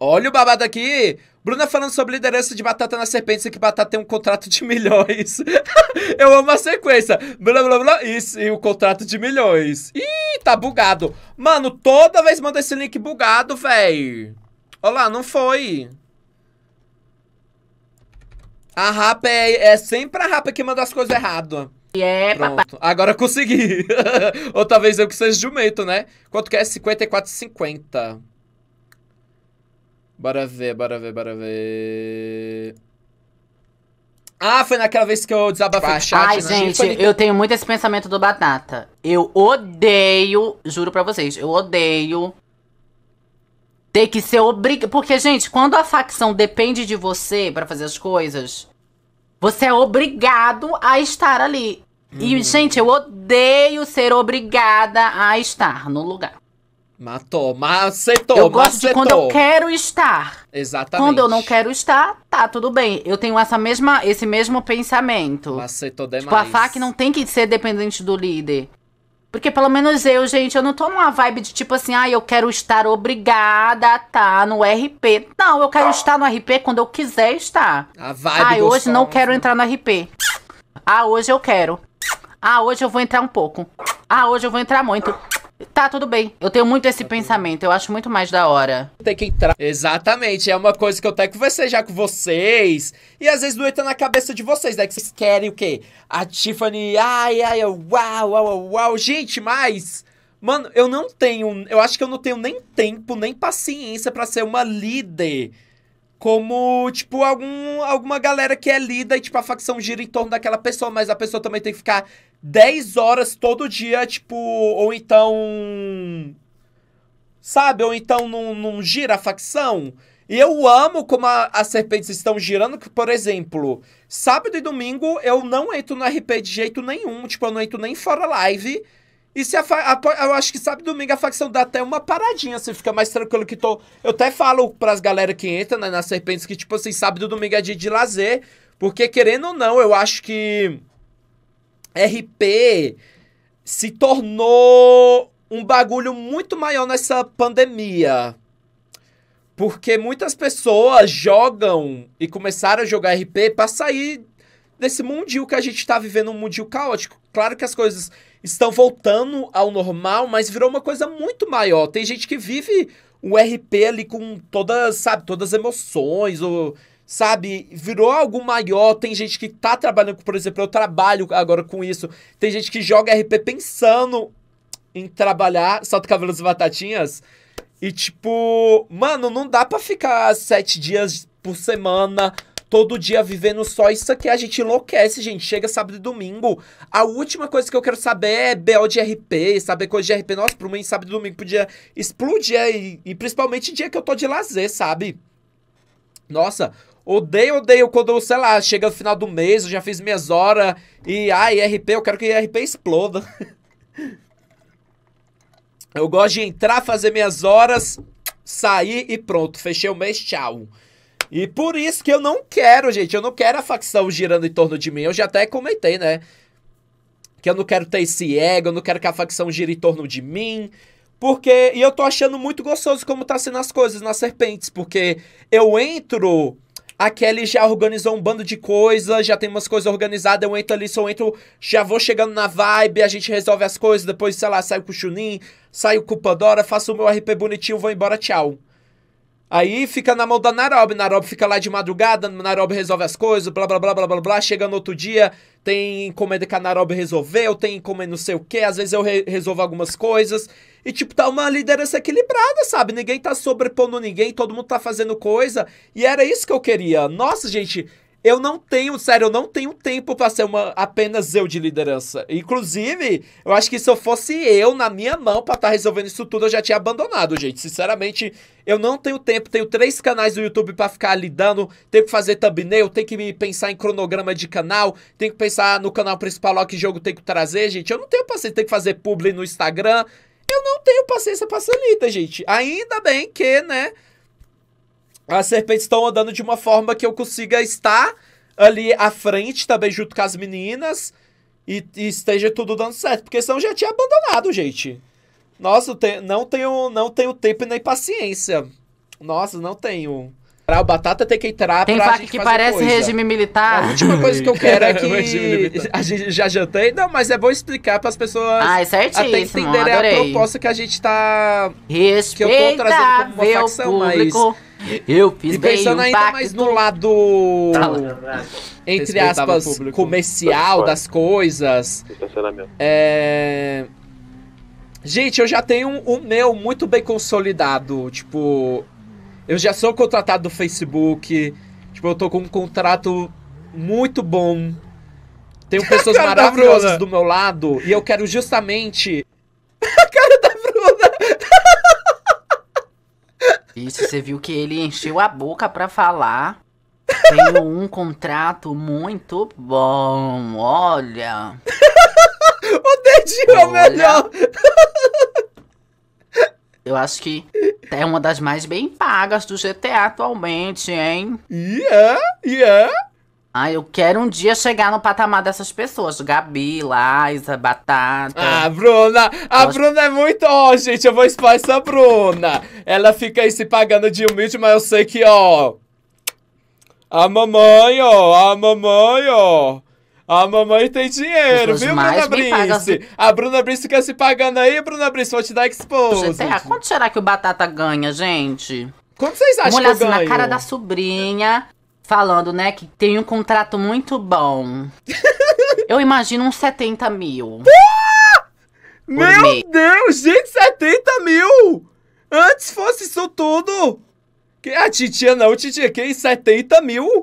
Olha o babado aqui! Bruna falando sobre liderança de Batata na Serpente, que Batata tem um contrato de milhões. Eu amo a sequência. Blá, blá, blá, isso, e o contrato de milhões. Ih, tá bugado. Mano, toda vez manda esse link bugado, véi. Olha lá, não foi. A Rapa é, é sempre a Rapa que manda as coisas erradas. E é, Pronto. Papai. Agora consegui. Ou talvez eu que seja jumento, né? Quanto que é? 54,50. Bora ver, bora ver, bora ver. Ah, foi naquela vez que eu desabafei tipo, o chat. Ai, né? gente, eu tenho muito esse pensamento do Batata. Eu odeio, juro pra vocês, eu odeio ter que ser obrigado. Porque, gente, quando a facção depende de você para fazer as coisas, você é obrigado a estar ali. E, uhum. gente, eu odeio ser obrigada a estar no lugar. Matou, macetou, Eu gosto macetou. de quando eu quero estar. Exatamente. Quando eu não quero estar, tá, tudo bem. Eu tenho essa mesma, esse mesmo pensamento. Macetou demais. Tipo, a FAC não tem que ser dependente do líder. Porque pelo menos eu, gente, eu não tô numa vibe de tipo assim, ah, eu quero estar obrigada a tá no RP. Não, eu quero estar no RP quando eu quiser estar. A vibe Ah, hoje não quero entrar no RP. Ah, hoje eu quero. Ah, hoje eu vou entrar um pouco. Ah, hoje eu vou entrar muito. Tá, tudo bem. Eu tenho muito esse tá pensamento. Eu acho muito mais da hora. Tem que entrar. Exatamente. É uma coisa que eu até conversei já com vocês. E às vezes não entra na cabeça de vocês, né? Que vocês querem o quê? A Tiffany. Ai, ai, uau, uau, uau. Gente, mas. Mano, eu não tenho. Eu acho que eu não tenho nem tempo, nem paciência para ser uma líder. Como, tipo, algum, alguma galera que é líder e, tipo, a facção gira em torno daquela pessoa, mas a pessoa também tem que ficar 10 horas todo dia, tipo, ou então. Sabe? Ou então não, não gira a facção. E eu amo como as serpentes estão girando, que, por exemplo, sábado e domingo eu não entro no RP de jeito nenhum. Tipo, eu não entro nem fora live. E se a, a, eu acho que sábado e domingo a facção dá até uma paradinha, assim, fica mais tranquilo que tô. Eu até falo pras galera que entra né, nas serpentes que, tipo assim, sábado e domingo é dia de lazer. Porque, querendo ou não, eu acho que RP se tornou um bagulho muito maior nessa pandemia. Porque muitas pessoas jogam e começaram a jogar RP para sair desse mundial que a gente tá vivendo, um mundial caótico. Claro que as coisas estão voltando ao normal, mas virou uma coisa muito maior. Tem gente que vive o RP ali com todas, sabe, todas as emoções, ou sabe? Virou algo maior. Tem gente que tá trabalhando, por exemplo, eu trabalho agora com isso. Tem gente que joga RP pensando em trabalhar, solta cabelos e batatinhas. E tipo, mano, não dá pra ficar sete dias por semana todo dia vivendo só isso aqui. A gente enlouquece, gente. Chega sábado e domingo. A última coisa que eu quero saber é BO de RP, saber coisa de RP. Nossa, pro mim, sábado e domingo podia explodir. E, e principalmente dia que eu tô de lazer, sabe? Nossa, Odeio, odeio quando, sei lá, chega no final do mês, eu já fiz minhas horas e, ah, IRP, eu quero que IRP exploda. eu gosto de entrar, fazer minhas horas, sair e pronto, fechei o mês, tchau. E por isso que eu não quero, gente, eu não quero a facção girando em torno de mim, eu já até comentei, né? Que eu não quero ter esse ego, eu não quero que a facção gire em torno de mim. Porque, e eu tô achando muito gostoso como tá sendo as coisas nas serpentes, porque eu entro a Kelly já organizou um bando de coisas, já tem umas coisas organizadas. Eu entro ali, se entro, já vou chegando na vibe, a gente resolve as coisas. Depois, sei lá, saio com o Chunin, saio com o Pandora, faço o meu RP bonitinho, vou embora, tchau. Aí fica na mão da Narobi, Narobi fica lá de madrugada, Narobi resolve as coisas, blá blá blá blá blá blá, chega no outro dia, tem encomenda que a Narobi resolveu, tem encomenda não sei o que, às vezes eu re resolvo algumas coisas, e, tipo, tá uma liderança equilibrada, sabe? Ninguém tá sobrepondo ninguém, todo mundo tá fazendo coisa. E era isso que eu queria. Nossa, gente, eu não tenho, sério, eu não tenho tempo para ser uma apenas eu de liderança. Inclusive, eu acho que se eu fosse eu na minha mão para estar tá resolvendo isso tudo, eu já tinha abandonado, gente. Sinceramente, eu não tenho tempo. Tenho três canais do YouTube para ficar lidando. Tenho que fazer thumbnail, tenho que me pensar em cronograma de canal, tenho que pensar no canal principal ó, que jogo tenho que trazer, gente. Eu não tenho paciência, tenho que fazer publi no Instagram. Eu não tenho paciência pra selita, gente. Ainda bem que, né? As serpentes estão andando de uma forma que eu consiga estar ali à frente também junto com as meninas e, e esteja tudo dando certo. Porque senão já tinha abandonado, gente. Nossa, não tenho, não tenho tempo nem paciência. Nossa, não tenho o Batata tem que entrar Tem vaca que parece coisa. regime militar. A última coisa que eu é, quero é que a gente já jantei. Não, mas é bom explicar para as pessoas. Ah, é certíssimo. Até entenderem a proposta que a gente tá Respeita que eu tô trazendo como uma facção, mas eu fiz e pensando bem, ainda mais no lado tá entre aspas comercial é. das coisas. É Gente, eu já tenho o meu muito bem consolidado, tipo, eu já sou contratado do Facebook. Tipo, eu tô com um contrato muito bom. Tenho pessoas maravilhosas do meu lado. E eu quero justamente. A cara da Bruna! Isso, você viu que ele encheu a boca pra falar. Tenho um contrato muito bom, olha. o dedinho é olha. é melhor. Eu acho que é uma das mais bem pagas do GTA atualmente, hein? Yeah, yeah. É? É? Ah, eu quero um dia chegar no patamar dessas pessoas. Gabi, Liza, Batata. Ah, Bruna! A Bruna é muito. Ó, oh, gente, eu vou expor essa Bruna. Ela fica aí se pagando de humilde, mas eu sei que, ó. A mamãe, ó. A mamãe, ó. A mamãe tem dinheiro, viu, Bruna Brice? A Bruna Brice fica se pagando aí, Bruna Brice, vou te dar expose. quanto será que o Batata ganha, gente? Quanto vocês acham Mulher, que eu assim, ganho? na cara da sobrinha, falando, né, que tem um contrato muito bom. eu imagino uns 70 mil. Ah! Meu mês. Deus, gente, 70 mil! Antes fosse isso tudo! Que a titia não, titia, que 70 mil?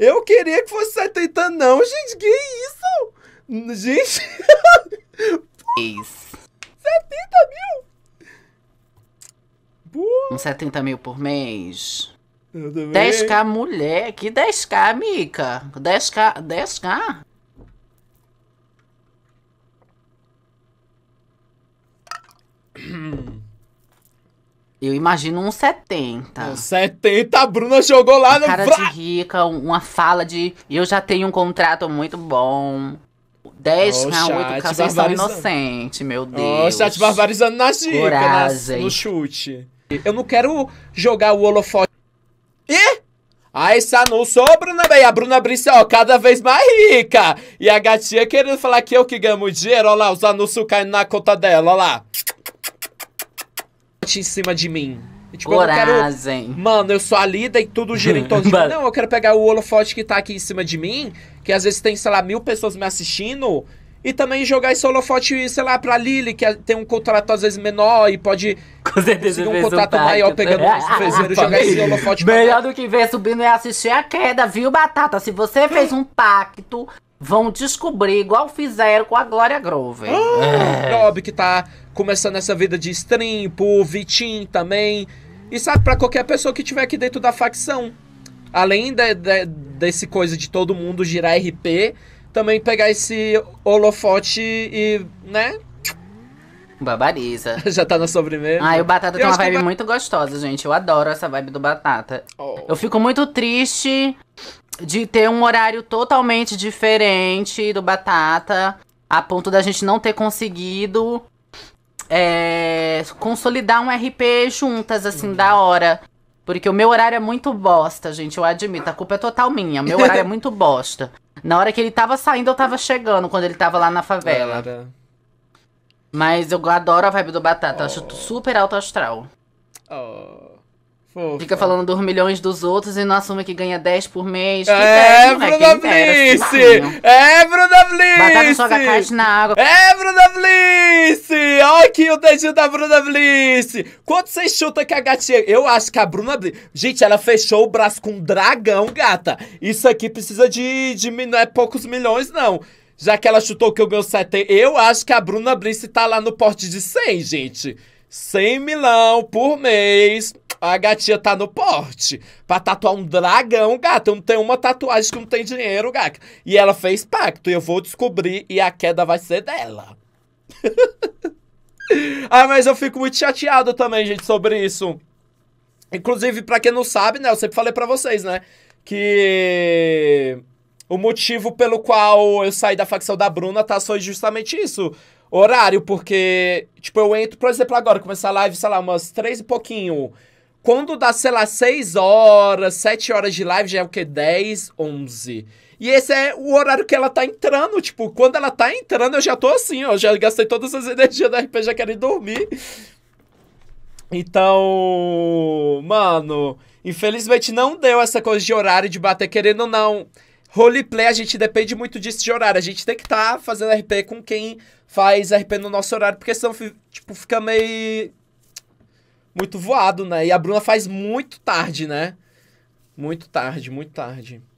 Eu queria que fosse 70, não, gente. Que isso? Gente. Isso. 70 mil? Boa. 70 mil por mês. 10k mulher, que 10k, mica? 10k, 10k? Eu imagino uns 70. Um 70, a Bruna jogou lá no... Cara de rica, uma fala de... Eu já tenho um contrato muito bom. 10 pra 8 casais são inocentes, meu Deus. Ó, te barbarizando nas dicas. no chute. Eu não quero jogar o holofote. Ih! Aí se anunciou a Bruna bem. A Bruna Brice, ó, cada vez mais rica. E a gatinha querendo falar que eu que ganho dinheiro. Ó lá, os anúncios caindo na conta dela, ó lá em cima de mim. tipo, Coragem. Eu quero... Mano, eu sou a lida e tudo gira em torno de mim. Não, eu quero pegar o holofote que tá aqui em cima de mim, que às vezes tem, sei lá, mil pessoas me assistindo, e também jogar esse holofote, sei lá, pra Lily, que é- tem um contrato às vezes menor e pode Com conseguir um contrato tá- um maior pegando o peseiro e jogar esse holofote Melhor do que ver subindo é assistir a queda, viu, Batata? Se você fez um pacto, vão descobrir, igual fizeram com a Glória Grover. Ah, é. Bob, que tá começando essa vida de Strimpo, Vitim também. E sabe, para qualquer pessoa que tiver aqui dentro da facção. Além de, de, desse coisa de todo mundo girar RP, também pegar esse holofote e, né? Babariza. Já tá na sobremesa. Ah, e o Batata eu tem uma vibe ba... muito gostosa, gente. Eu adoro essa vibe do Batata. Oh. Eu fico muito triste de ter um horário totalmente diferente do Batata, a ponto da gente não ter conseguido é, consolidar um RP juntas, assim, da hora. Porque o meu horário é muito bosta, gente. Eu admito, a culpa é total minha. Meu horário é muito bosta. Na hora que ele tava saindo, eu tava chegando, quando ele tava lá na favela. Mas eu adoro a vibe do Batata. Oh. Acho super alto astral. Oh. Fofa. Fica falando dos milhões dos outros e não assume que ganha 10 por mês. Que é, 10, Bruna Blisse! É, Bruna Blisse! Batata joga caixa na água. É, Bruna Blisse! Olha aqui o dedinho da Bruna Blisse! Quanto você chuta que a gatinha... Eu acho que a Bruna Blisse... Gente, ela fechou o braço com um dragão, gata. Isso aqui precisa de... de não é poucos milhões, não. Já que ela chutou que eu ganho 70... Eu acho que a Bruna Blisse tá lá no porte de 100, gente. 100 milão por mês. A gatinha tá no porte pra tatuar um dragão, gata. Eu não tenho uma tatuagem que não tem dinheiro, gata. E ela fez pacto. E eu vou descobrir e a queda vai ser dela. ah, mas eu fico muito chateado também, gente, sobre isso. Inclusive, pra quem não sabe, né? Eu sempre falei pra vocês, né? Que o motivo pelo qual eu saí da facção da Bruna, tá? só justamente isso. Horário, porque, tipo, eu entro, por exemplo, agora, começar a live, sei lá, umas três e pouquinho. Quando dá, sei lá, 6 horas, 7 horas de live, já é o quê? 10, 11. E esse é o horário que ela tá entrando. Tipo, quando ela tá entrando, eu já tô assim, ó. Já gastei todas as energias da RP, já quero dormir. Então, mano, infelizmente não deu essa coisa de horário de bater querendo ou não. Roleplay, a gente depende muito disso de horário. A gente tem que estar tá fazendo RP com quem faz RP no nosso horário, porque senão, tipo, fica meio muito voado, né? E a Bruna faz muito tarde, né? Muito tarde, muito tarde.